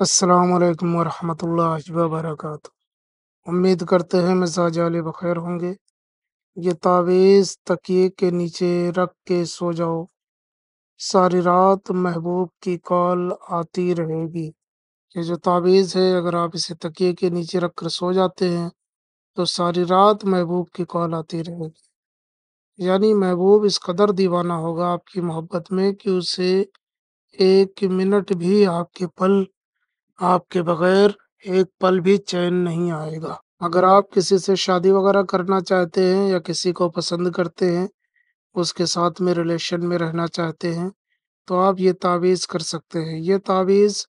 असलकम वरहमल वबरक उम्मीद करते हैं मिजाज आले बखैर होंगे ये तावीज़ तकिए के नीचे रख के सो जाओ सारी रात महबूब की कॉल आती रहेगी ये जो तावीज़ है अगर आप इसे तकिए के नीचे रख कर सो जाते हैं तो सारी रात महबूब की कॉल आती रहेगी यानी महबूब इस कदर दीवाना होगा आपकी मोहब्बत में कि उसे एक मिनट भी आपके पल आपके बगैर एक पल भी चैन नहीं आएगा अगर आप किसी से शादी वगैरह करना चाहते हैं या किसी को पसंद करते हैं उसके साथ में रिलेशन में रहना चाहते हैं तो आप ये तावीज़ कर सकते हैं ये तावीज़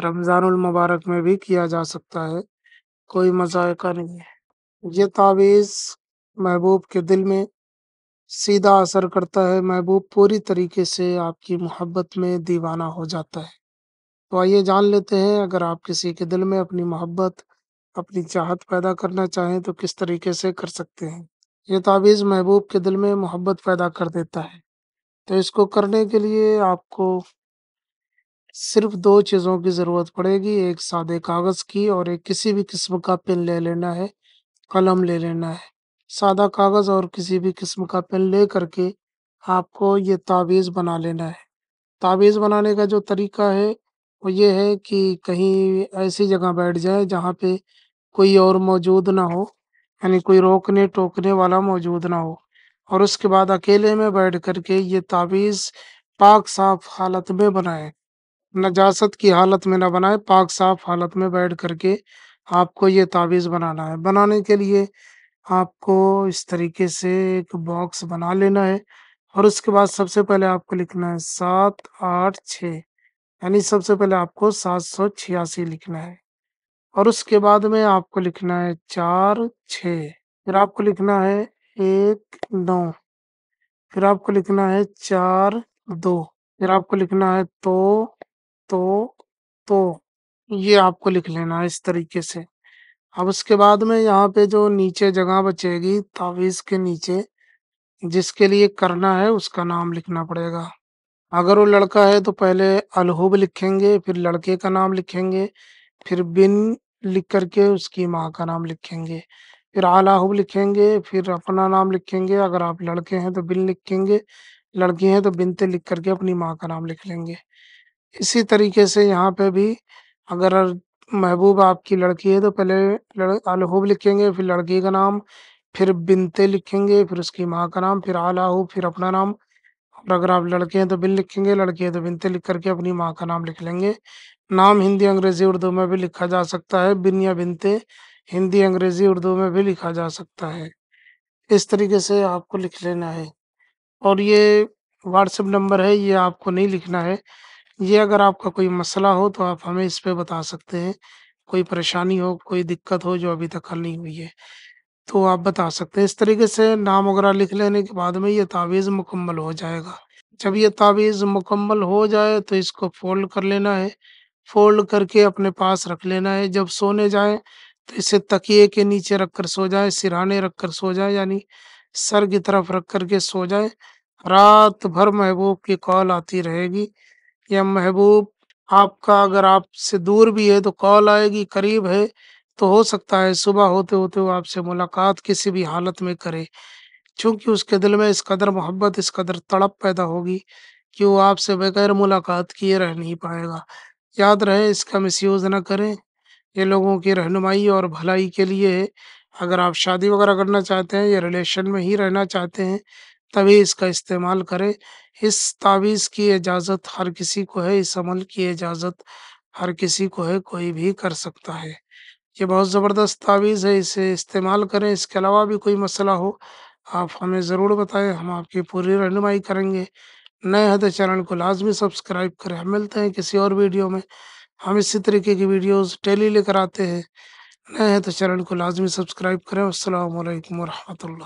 रमज़ानमबारक में भी किया जा सकता है कोई मजायका नहीं है ये तावीज़ महबूब के दिल में सीधा असर करता है महबूब पूरी तरीके से आपकी मोहब्बत में दीवाना हो जाता है तो आइए जान लेते हैं अगर आप किसी के दिल में अपनी मोहब्बत अपनी चाहत पैदा करना चाहें तो किस तरीके से कर सकते हैं ये ताबीज़ महबूब के दिल में मोहब्बत पैदा कर देता है तो इसको करने के लिए आपको सिर्फ दो चीज़ों की ज़रूरत पड़ेगी एक सादे कागज़ की और एक किसी भी किस्म का पेन ले लेना है कलम ले लेना है सादा कागज़ और किसी भी किस्म का पेन ले करके आपको ये ताबीज़ बना लेना है ताबीज़ बनाने का जो तरीका है वो ये है कि कहीं ऐसी जगह बैठ जाए जहाँ पे कोई और मौजूद ना हो यानी कोई रोकने टोकने वाला मौजूद ना हो और उसके बाद अकेले में बैठ करके ये ताबीज़ पाक साफ हालत में बनाए नजासत की हालत में ना बनाए पाक साफ हालत में बैठ करके आपको ये ताबीज़ बनाना है बनाने के लिए आपको इस तरीके से एक बॉक्स बना लेना है और उसके बाद सबसे पहले आपको लिखना है सात आठ छः यानी सबसे पहले आपको सात सौ छियासी लिखना है और उसके बाद में आपको लिखना है चार छ फिर आपको लिखना है एक नौ फिर आपको लिखना है चार दो फिर आपको लिखना है तो तो तो ये आपको लिख लेना है इस तरीके से अब उसके बाद में यहाँ पे जो नीचे जगह बचेगी तावीज़ के नीचे जिसके लिए करना है उसका नाम लिखना पड़ेगा अगर वो लड़का है तो पहले अलहूब लिखेंगे, फिर लड़के का नाम लिखेंगे, फिर बिन लिख करके उसकी माँ का नाम लिखेंगे, फिर आलाहूब लिखेंगे, फिर अपना नाम लिखेंगे, अगर आप लड़के हैं तो बिन लिखेंगे, लड़की हैं तो बिनते लिख करके अपनी माँ का नाम लिख लेंगे। इसी तरीके से यहाँ पे भी अगर महबूब आपकी लड़की है तो पहले अलहूब लिखेंगे, फिर लड़की का नाम, फिर बिनते लिखेंगे, फिर उसकी माँ का नाम, फिर आलाहूब फिर अपना नाम और अगर आप लड़के हैं तो बिन लिखेंगे लड़की है तो बिनते लिख करके अपनी माँ का नाम लिख लेंगे नाम हिंदी अंग्रेजी उर्दू में भी लिखा जा सकता है बिन या बिनते हिंदी अंग्रेजी उर्दू में भी लिखा जा सकता है इस तरीके से आपको लिख लेना है और ये व्हाट्सएप नंबर है ये आपको नहीं लिखना है ये अगर आपका कोई मसला हो तो आप हमें इस पर बता सकते हैं कोई परेशानी हो कोई दिक्कत हो जो अभी तक हल नहीं हुई है तो आप बता सकते हैं इस तरीके से नाम वगैरह लिख लेने के बाद में ये तावीज़ मुकम्मल हो जाएगा जब ये तावीज़ मुकम्मल हो जाए तो इसको फोल्ड कर लेना है फोल्ड करके अपने पास रख लेना है जब सोने जाए तो इसे तकिए के नीचे रख कर सो जाए सिराने रख कर सो जाए यानी सर की तरफ रख कर के सो जाए रात भर महबूब की कॉल आती रहेगी या महबूब आपका अगर आपसे दूर भी है तो कॉल आएगी करीब है तो हो सकता है सुबह होते होते वो आपसे मुलाकात किसी भी हालत में करे। क्योंकि उसके दिल में इस कदर मोहब्बत, इस कदर तड़प पैदा होगी कि वो आपसे बगैर मुलाकात किए रह नहीं पाएगा। याद रहे इसका यूज़ ना करें, ये लोगों की रहनुमाई और भलाई के लिए है। अगर आप शादी वगैरह करना चाहते हैं या रिलेशन में ही रहना चाहते हैं, तभी इसका इस्तेमाल करें। इस तावीज़ की इजाज़त हर किसी को है, इस अमल की इजाज़त हर किसी को है, कोई भी कर सकता है। ये बहुत ज़बरदस्त तावीज़ है इसे इस्तेमाल करें इसके अलावा भी कोई मसला हो आप हमें ज़रूर बताएं हम आपकी पूरी रहनुमाई करेंगे नए हद तो चैनल को लाजमी सब्सक्राइब करें हम मिलते हैं किसी और वीडियो में हम इसी तरीके की वीडियोस डेली लेकर आते हैं नए हद तो चैनल को लाजमी सब्सक्राइब करें असल वरहमल